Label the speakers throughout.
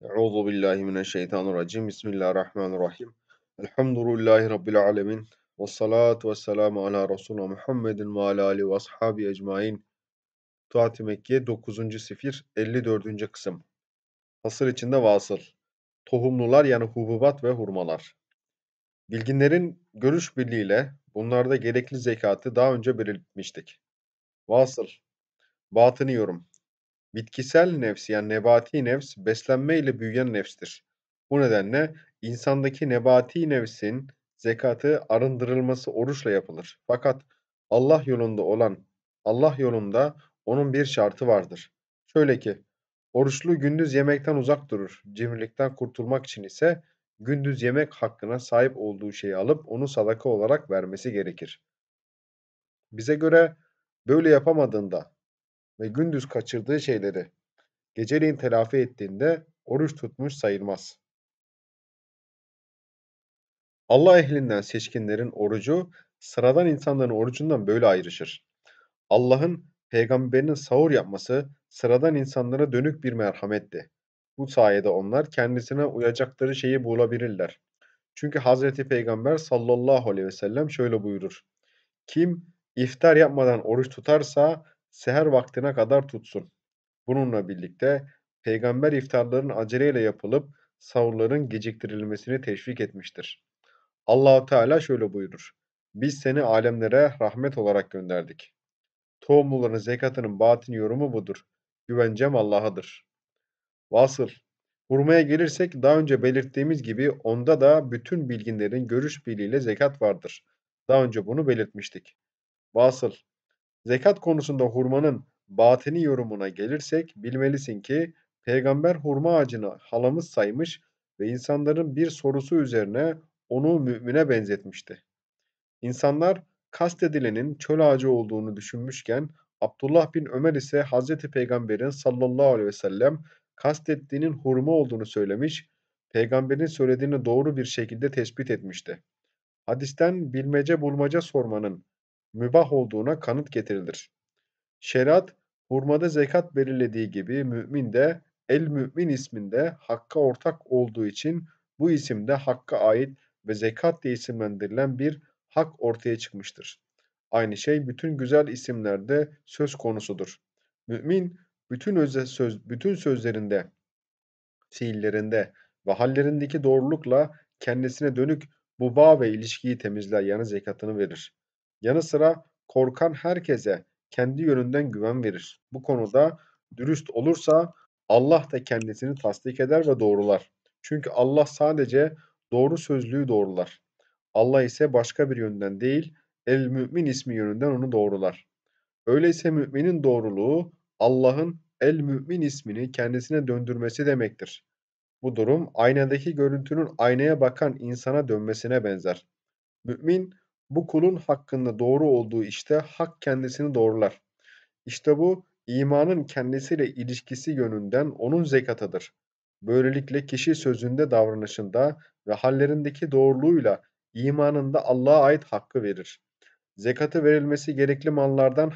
Speaker 1: Euzu billahi mineşşeytanirracim. Bismillahirrahmanirrahim. Elhamdülillahi rabbil alamin. Ves salatu vesselamu ala resulina Muhammedin ve ala ali ve ashabi ecmaîn. Tuat-ı Mekke 9. sifir 54. kısım. Hasır içinde vasıl. Tohumlular yani hububat ve hurmalar. Bilginlerin görüş birliğiyle bunlarda gerekli zekatı daha önce belirtmiştik. Vasıl. Batını yorum. Bitkisel nefs yani nebati nefs beslenme ile büyüyen nefstir. Bu nedenle insandaki nebati nefsin zekatı arındırılması oruçla yapılır. Fakat Allah yolunda olan, Allah yolunda onun bir şartı vardır. Şöyle ki, oruçlu gündüz yemekten uzak durur. Cimrilikten kurtulmak için ise gündüz yemek hakkına sahip olduğu şeyi alıp onu sadaka olarak vermesi gerekir. Bize göre böyle yapamadığında ve gündüz kaçırdığı şeyleri geceleyin telafi ettiğinde oruç tutmuş sayılmaz. Allah ehlinden seçkinlerin orucu sıradan insanların orucundan böyle ayrışır. Allah'ın peygamberinin sahur yapması sıradan insanlara dönük bir merhametti. Bu sayede onlar kendisine uyacakları şeyi bulabilirler. Çünkü Hazreti Peygamber sallallahu aleyhi ve sellem şöyle buyurur. Kim iftar yapmadan oruç tutarsa seher vaktine kadar tutsun. Bununla birlikte peygamber iftarların aceleyle yapılıp savurların geciktirilmesini teşvik etmiştir. Allahu Teala şöyle buyurur. Biz seni alemlere rahmet olarak gönderdik. Tohumluların zekatının batın yorumu budur. Güvencem Allah'adır. Vasıl Hurmaya gelirsek daha önce belirttiğimiz gibi onda da bütün bilginlerin görüş birliğiyle zekat vardır. Daha önce bunu belirtmiştik. Vasıl Zekat konusunda hurmanın batini yorumuna gelirsek bilmelisin ki peygamber hurma ağacını halamız saymış ve insanların bir sorusu üzerine onu mümine benzetmişti. İnsanlar kastedilenin çöl ağacı olduğunu düşünmüşken Abdullah bin Ömer ise Hazreti Peygamber'in sallallahu aleyhi ve sellem kastettiğinin hurma olduğunu söylemiş, peygamberin söylediğini doğru bir şekilde tespit etmişti. Hadisten bilmece bulmaca sormanın mübah olduğuna kanıt getirilir. Şeriat hurmada zekat belirlediği gibi mümin de El Mümin isminde hakka ortak olduğu için bu isimde hakka ait ve zekat diye isimlendirilen bir hak ortaya çıkmıştır. Aynı şey bütün güzel isimlerde söz konusudur. Mümin bütün öze söz bütün sözlerinde, fiillerinde ve hallerindeki doğrulukla kendisine dönük bu bağ ve ilişkiyi temizler yani zekatını verir. Yanı sıra korkan herkese kendi yönünden güven verir. Bu konuda dürüst olursa Allah da kendisini tasdik eder ve doğrular. Çünkü Allah sadece doğru sözlüğü doğrular. Allah ise başka bir yönden değil, el mümin ismi yönünden onu doğrular. Öyleyse müminin doğruluğu Allah'ın el mümin ismini kendisine döndürmesi demektir. Bu durum aynadaki görüntünün aynaya bakan insana dönmesine benzer. Mümin bu kulun hakkında doğru olduğu işte hak kendisini doğrular. İşte bu imanın kendisiyle ilişkisi yönünden onun zekatıdır. Böylelikle kişi sözünde, davranışında ve hallerindeki doğruluğuyla imanında Allah'a ait hakkı verir. Zekatı verilmesi gerekli mallardan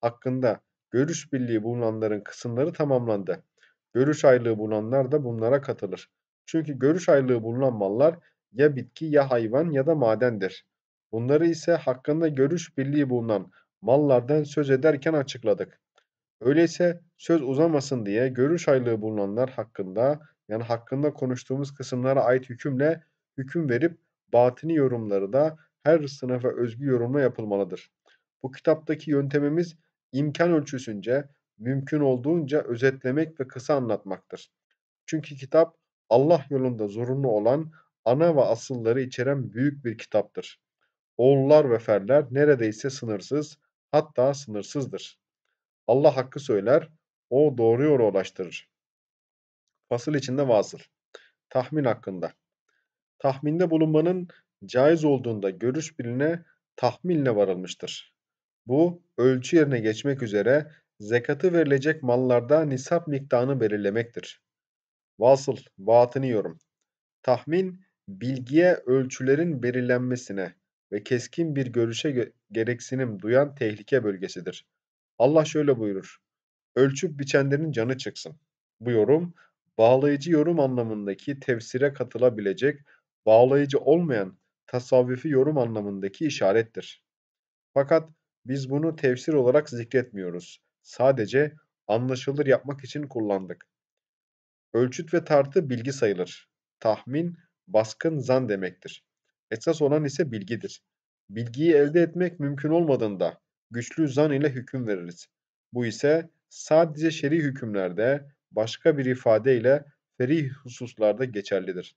Speaker 1: hakkında görüş birliği bulunanların kısımları tamamlandı. Görüş aylığı bulunanlar da bunlara katılır. Çünkü görüş aylığı bulunan mallar ya bitki ya hayvan ya da madendir. Bunları ise hakkında görüş birliği bulunan mallardan söz ederken açıkladık. Öyleyse söz uzamasın diye görüş aylığı bulunanlar hakkında yani hakkında konuştuğumuz kısımlara ait hükümle hüküm verip batini yorumları da her sınıfa özgü yorumla yapılmalıdır. Bu kitaptaki yöntemimiz imkan ölçüsünce mümkün olduğunca özetlemek ve kısa anlatmaktır. Çünkü kitap Allah yolunda zorunlu olan ana ve asılları içeren büyük bir kitaptır. Oğullar ve ferler neredeyse sınırsız hatta sınırsızdır. Allah hakkı söyler, o doğru yola ulaştırır. Fasıl içinde vazıl. Tahmin hakkında. Tahminde bulunmanın caiz olduğunda görüş biline tahminle varılmıştır. Bu ölçü yerine geçmek üzere zekatı verilecek mallarda nisap miktarını belirlemektir. Vasıl, batını yorum. Tahmin, bilgiye ölçülerin belirlenmesine, ve keskin bir görüşe gereksinim duyan tehlike bölgesidir. Allah şöyle buyurur. Ölçüp biçenlerin canı çıksın. Bu yorum bağlayıcı yorum anlamındaki tefsire katılabilecek bağlayıcı olmayan tasavvufi yorum anlamındaki işarettir. Fakat biz bunu tefsir olarak zikretmiyoruz. Sadece anlaşılır yapmak için kullandık. Ölçüt ve tartı bilgi sayılır. Tahmin, baskın, zan demektir. Esas olan ise bilgidir. Bilgiyi elde etmek mümkün olmadığında güçlü zan ile hüküm veririz. Bu ise sadece şer'i hükümlerde başka bir ifadeyle ferih hususlarda geçerlidir.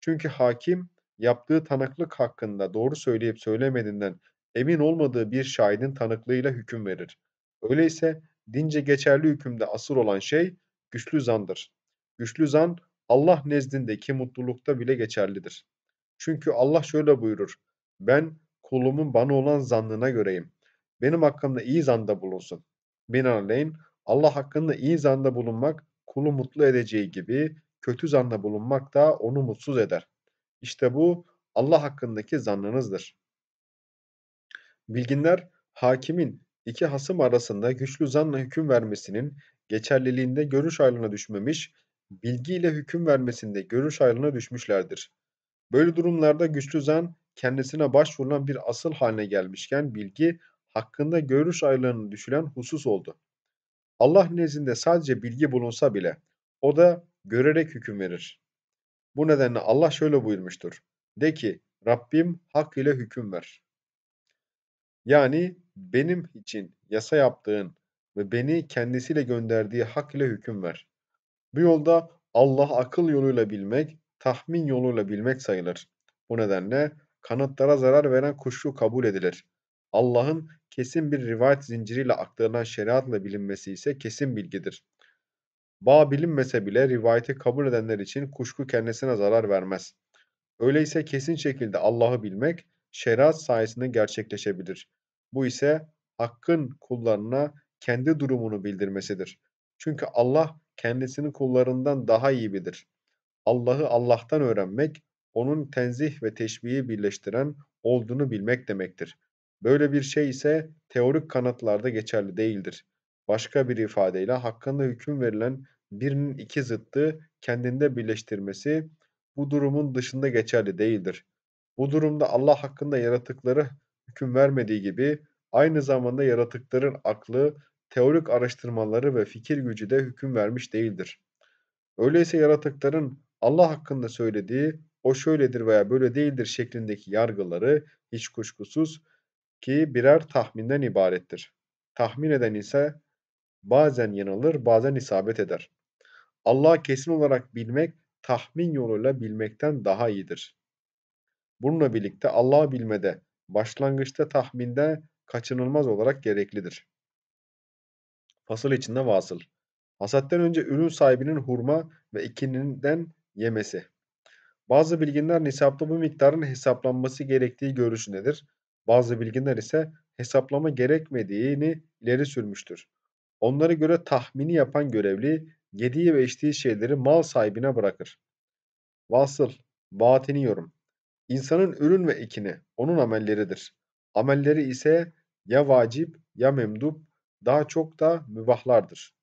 Speaker 1: Çünkü hakim yaptığı tanıklık hakkında doğru söyleyip söylemediğinden emin olmadığı bir şahidin tanıklığıyla hüküm verir. Öyleyse dince geçerli hükümde asıl olan şey güçlü zandır. Güçlü zan Allah nezdindeki mutlulukta bile geçerlidir. Çünkü Allah şöyle buyurur. Ben kulumun bana olan zannına göreyim. Benim hakkımda iyi zanda bulunsun. Binaenaleyh Allah hakkında iyi zanda bulunmak kulu mutlu edeceği gibi kötü zanda bulunmak da onu mutsuz eder. İşte bu Allah hakkındaki zannınızdır. Bilginler hakimin iki hasım arasında güçlü zanla hüküm vermesinin geçerliliğinde görüş ayrılığına düşmemiş, bilgiyle hüküm vermesinde görüş ayrılığına düşmüşlerdir. Böyle durumlarda güçlü zan kendisine başvurulan bir asıl haline gelmişken bilgi hakkında görüş ayrılarını düşülen husus oldu. Allah nezdinde sadece bilgi bulunsa bile o da görerek hüküm verir. Bu nedenle Allah şöyle buyurmuştur. De ki Rabbim hak ile hüküm ver. Yani benim için yasa yaptığın ve beni kendisiyle gönderdiği hak ile hüküm ver. Bu yolda Allah akıl yoluyla bilmek tahmin yoluyla bilmek sayılır. Bu nedenle kanıtlara zarar veren kuşku kabul edilir. Allah'ın kesin bir rivayet zinciriyle aktarılan şeriatla bilinmesi ise kesin bilgidir. Bağ bilinmese bile rivayeti kabul edenler için kuşku kendisine zarar vermez. Öyleyse kesin şekilde Allah'ı bilmek şeriat sayesinde gerçekleşebilir. Bu ise hakkın kullarına kendi durumunu bildirmesidir. Çünkü Allah kendisini kullarından daha iyi bilir. Allah'ı Allah'tan öğrenmek, onun tenzih ve teşbihi birleştiren olduğunu bilmek demektir. Böyle bir şey ise teorik kanatlarda geçerli değildir. Başka bir ifadeyle hakkında hüküm verilen birinin iki zıttı kendinde birleştirmesi bu durumun dışında geçerli değildir. Bu durumda Allah hakkında yaratıkları hüküm vermediği gibi aynı zamanda yaratıkların aklı, teorik araştırmaları ve fikir gücü de hüküm vermiş değildir. Öyleyse yaratıkların Allah hakkında söylediği o şöyledir veya böyle değildir şeklindeki yargıları hiç kuşkusuz ki birer tahminden ibarettir. Tahmin eden ise bazen yanılır, bazen isabet eder. Allah'ı kesin olarak bilmek tahmin yoluyla bilmekten daha iyidir. Bununla birlikte Allah'ı bilmede başlangıçta tahminde kaçınılmaz olarak gereklidir. Fasıl içinde vasıl. Hasatten önce ürün sahibinin hurma ve ikininden yemesi. Bazı bilginler nisapta bu miktarın hesaplanması gerektiği görüşündedir. Bazı bilginler ise hesaplama gerekmediğini ileri sürmüştür. Onlara göre tahmini yapan görevli yediği ve içtiği şeyleri mal sahibine bırakır. Vasıl, batini yorum. İnsanın ürün ve ikini, onun amelleridir. Amelleri ise ya vacip ya memdup, daha çok da mübahlardır.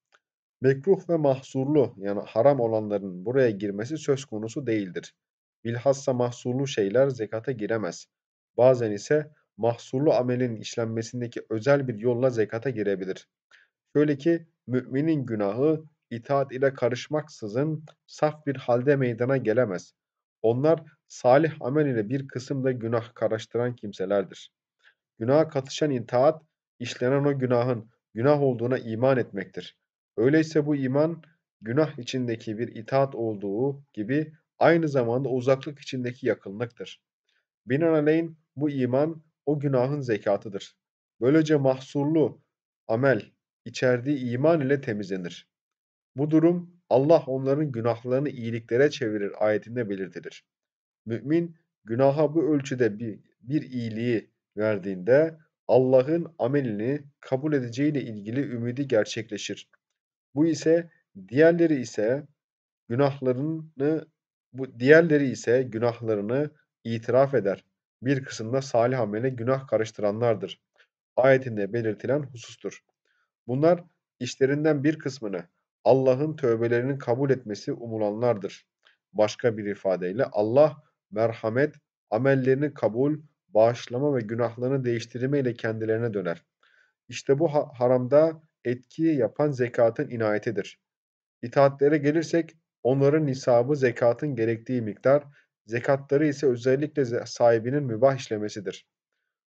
Speaker 1: Mekruh ve mahsurlu yani haram olanların buraya girmesi söz konusu değildir. Bilhassa mahsurlu şeyler zekata giremez. Bazen ise mahsurlu amelin işlenmesindeki özel bir yolla zekata girebilir. Şöyle ki müminin günahı itaat ile karışmaksızın saf bir halde meydana gelemez. Onlar salih amel ile bir kısımda günah karıştıran kimselerdir. Günaha katışan itaat, işlenen o günahın günah olduğuna iman etmektir. Öyleyse bu iman günah içindeki bir itaat olduğu gibi aynı zamanda uzaklık içindeki yakınlıktır. Binaenaleyh bu iman o günahın zekatıdır. Böylece mahsurlu amel içerdiği iman ile temizlenir. Bu durum Allah onların günahlarını iyiliklere çevirir ayetinde belirtilir. Mümin günaha bu ölçüde bir, bir iyiliği verdiğinde Allah'ın amelini kabul edeceğiyle ilgili ümidi gerçekleşir. Bu ise diğerleri ise günahlarını bu diğerleri ise günahlarını itiraf eder. Bir kısımda salih amele günah karıştıranlardır. Ayetinde belirtilen husustur. Bunlar işlerinden bir kısmını Allah'ın tövbelerinin kabul etmesi umulanlardır. Başka bir ifadeyle Allah merhamet, amellerini kabul, bağışlama ve günahlarını değiştirme ile kendilerine döner. İşte bu haramda etki yapan zekatın inayetidir. İtaatlere gelirsek onların nisabı zekatın gerektiği miktar, zekatları ise özellikle sahibinin mübah işlemesidir.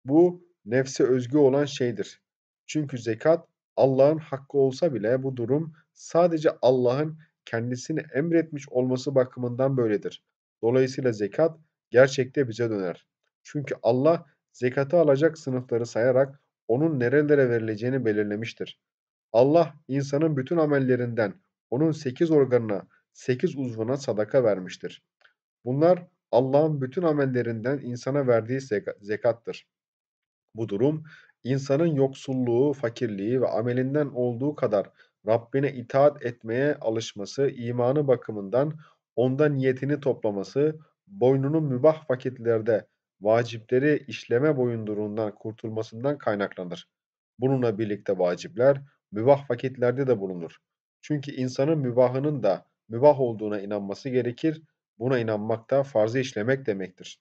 Speaker 1: Bu nefse özgü olan şeydir. Çünkü zekat Allah'ın hakkı olsa bile bu durum sadece Allah'ın kendisini emretmiş olması bakımından böyledir. Dolayısıyla zekat gerçekte bize döner. Çünkü Allah zekatı alacak sınıfları sayarak onun nerelere verileceğini belirlemiştir. Allah insanın bütün amellerinden onun sekiz organına, sekiz uzvuna sadaka vermiştir. Bunlar Allah'ın bütün amellerinden insana verdiği zekattır. Bu durum insanın yoksulluğu, fakirliği ve amelinden olduğu kadar Rabbine itaat etmeye alışması, imanı bakımından onda niyetini toplaması, boynunun mübah vakitlerde vacipleri işleme boyunduruğundan kurtulmasından kaynaklanır. Bununla birlikte vacipler mübah vakitlerde de bulunur. Çünkü insanın mübahının da mübah olduğuna inanması gerekir. Buna inanmak da farzı işlemek demektir.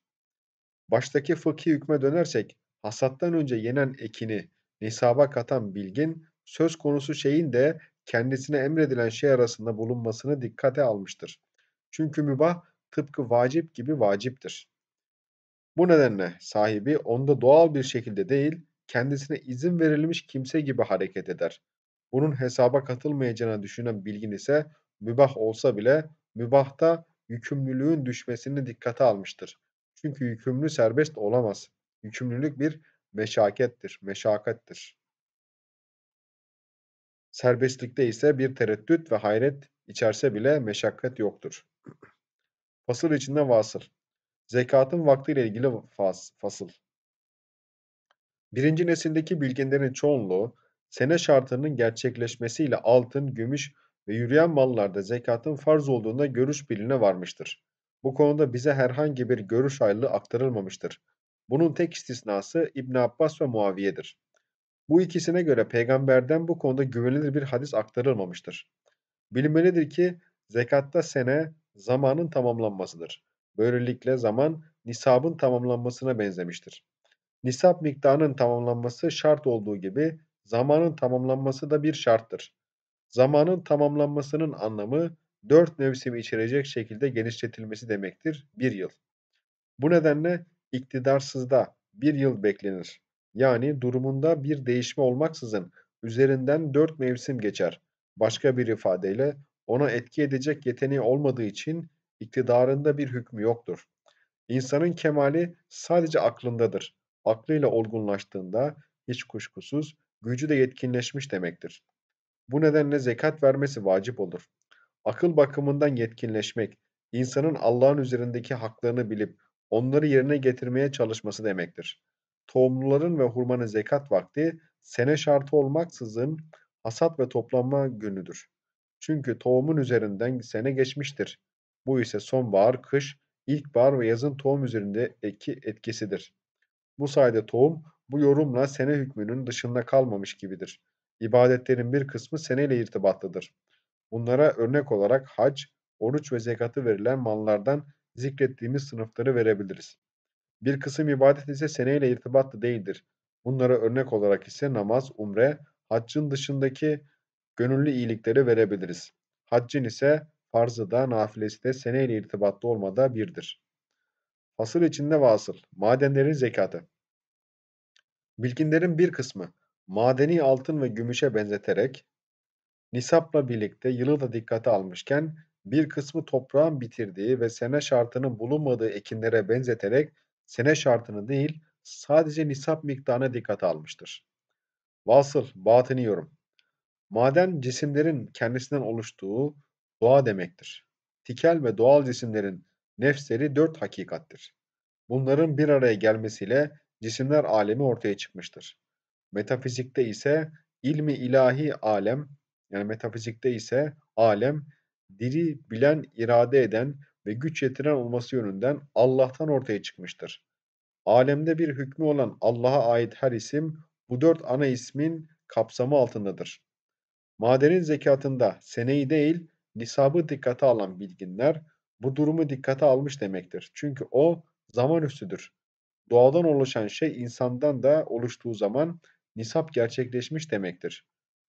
Speaker 1: Baştaki fıkhi hükme dönersek, hasattan önce yenen ekini nisaba katan bilgin, söz konusu şeyin de kendisine emredilen şey arasında bulunmasını dikkate almıştır. Çünkü mübah tıpkı vacip gibi vaciptir. Bu nedenle sahibi onda doğal bir şekilde değil, kendisine izin verilmiş kimse gibi hareket eder bunun hesaba katılmayacağını düşünen bilgin ise mübah olsa bile mübahta yükümlülüğün düşmesini dikkate almıştır. Çünkü yükümlü serbest olamaz. Yükümlülük bir meşakettir, Meşakettir. Serbestlikte ise bir tereddüt ve hayret içerse bile meşakkat yoktur. Fasıl içinde vasıl. Zekatın vaktiyle ilgili fas, fasıl. Birinci nesildeki bilginlerin çoğunluğu sene şartının gerçekleşmesiyle altın, gümüş ve yürüyen mallarda zekatın farz olduğunda görüş biline varmıştır. Bu konuda bize herhangi bir görüş ayrılığı aktarılmamıştır. Bunun tek istisnası İbn Abbas ve Muaviye'dir. Bu ikisine göre peygamberden bu konuda güvenilir bir hadis aktarılmamıştır. Bilinmelidir ki zekatta sene zamanın tamamlanmasıdır. Böylelikle zaman nisabın tamamlanmasına benzemiştir. Nisap miktarının tamamlanması şart olduğu gibi zamanın tamamlanması da bir şarttır. Zamanın tamamlanmasının anlamı dört mevsim içerecek şekilde genişletilmesi demektir bir yıl. Bu nedenle iktidarsızda bir yıl beklenir. Yani durumunda bir değişme olmaksızın üzerinden dört mevsim geçer. Başka bir ifadeyle ona etki edecek yeteneği olmadığı için iktidarında bir hükmü yoktur. İnsanın kemali sadece aklındadır. Aklıyla olgunlaştığında hiç kuşkusuz gücü de yetkinleşmiş demektir. Bu nedenle zekat vermesi vacip olur. Akıl bakımından yetkinleşmek, insanın Allah'ın üzerindeki haklarını bilip onları yerine getirmeye çalışması demektir. Tohumluların ve hurmanın zekat vakti sene şartı olmaksızın hasat ve toplanma günüdür. Çünkü tohumun üzerinden sene geçmiştir. Bu ise sonbahar, kış, ilkbahar ve yazın tohum üzerindeki etkisidir. Bu sayede tohum bu yorumla sene hükmünün dışında kalmamış gibidir. İbadetlerin bir kısmı seneyle irtibatlıdır. Bunlara örnek olarak hac, oruç ve zekatı verilen mallardan zikrettiğimiz sınıfları verebiliriz. Bir kısım ibadet ise seneyle irtibatlı değildir. Bunlara örnek olarak ise namaz, umre, haccın dışındaki gönüllü iyilikleri verebiliriz. Haccın ise farzı da nafilesi de seneyle irtibatlı olmada birdir. Fasıl içinde vasıl, madenlerin zekatı. Bilginlerin bir kısmı madeni altın ve gümüşe benzeterek nisapla birlikte yılı da dikkate almışken bir kısmı toprağın bitirdiği ve sene şartının bulunmadığı ekinlere benzeterek sene şartını değil sadece nisap miktarına dikkate almıştır. Vasıl, batini yorum. Maden cisimlerin kendisinden oluştuğu doğa demektir. Tikel ve doğal cisimlerin nefsleri dört hakikattir. Bunların bir araya gelmesiyle cisimler alemi ortaya çıkmıştır. Metafizikte ise ilmi ilahi alem yani metafizikte ise alem diri bilen, irade eden ve güç yetiren olması yönünden Allah'tan ortaya çıkmıştır. Alemde bir hükmü olan Allah'a ait her isim bu dört ana ismin kapsamı altındadır. Madenin zekatında seneyi değil nisabı dikkate alan bilginler bu durumu dikkate almış demektir. Çünkü o zaman üstüdür. Doğadan oluşan şey insandan da oluştuğu zaman nisap gerçekleşmiş demektir.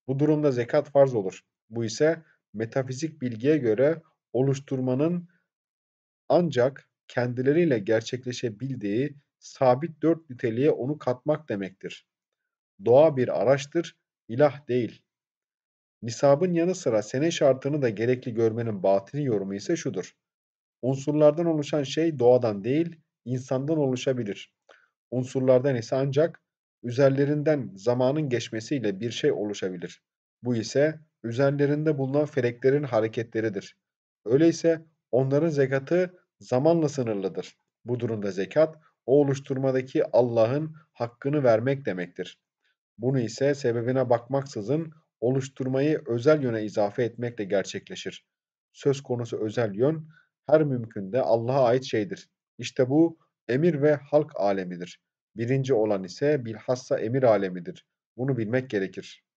Speaker 1: Bu durumda zekat farz olur. Bu ise metafizik bilgiye göre oluşturmanın ancak kendileriyle gerçekleşebildiği sabit dört niteliğe onu katmak demektir. Doğa bir araçtır, ilah değil. Nisabın yanı sıra sene şartını da gerekli görmenin batini yorumu ise şudur. Unsurlardan oluşan şey doğadan değil, insandan oluşabilir. Unsurlardan ise ancak üzerlerinden zamanın geçmesiyle bir şey oluşabilir. Bu ise üzerlerinde bulunan feleklerin hareketleridir. Öyleyse onların zekatı zamanla sınırlıdır. Bu durumda zekat o oluşturmadaki Allah'ın hakkını vermek demektir. Bunu ise sebebine bakmaksızın oluşturmayı özel yöne izafe etmekle gerçekleşir. Söz konusu özel yön her mümkünde Allah'a ait şeydir. İşte bu emir ve halk alemidir. Birinci olan ise bilhassa emir alemidir. Bunu bilmek gerekir.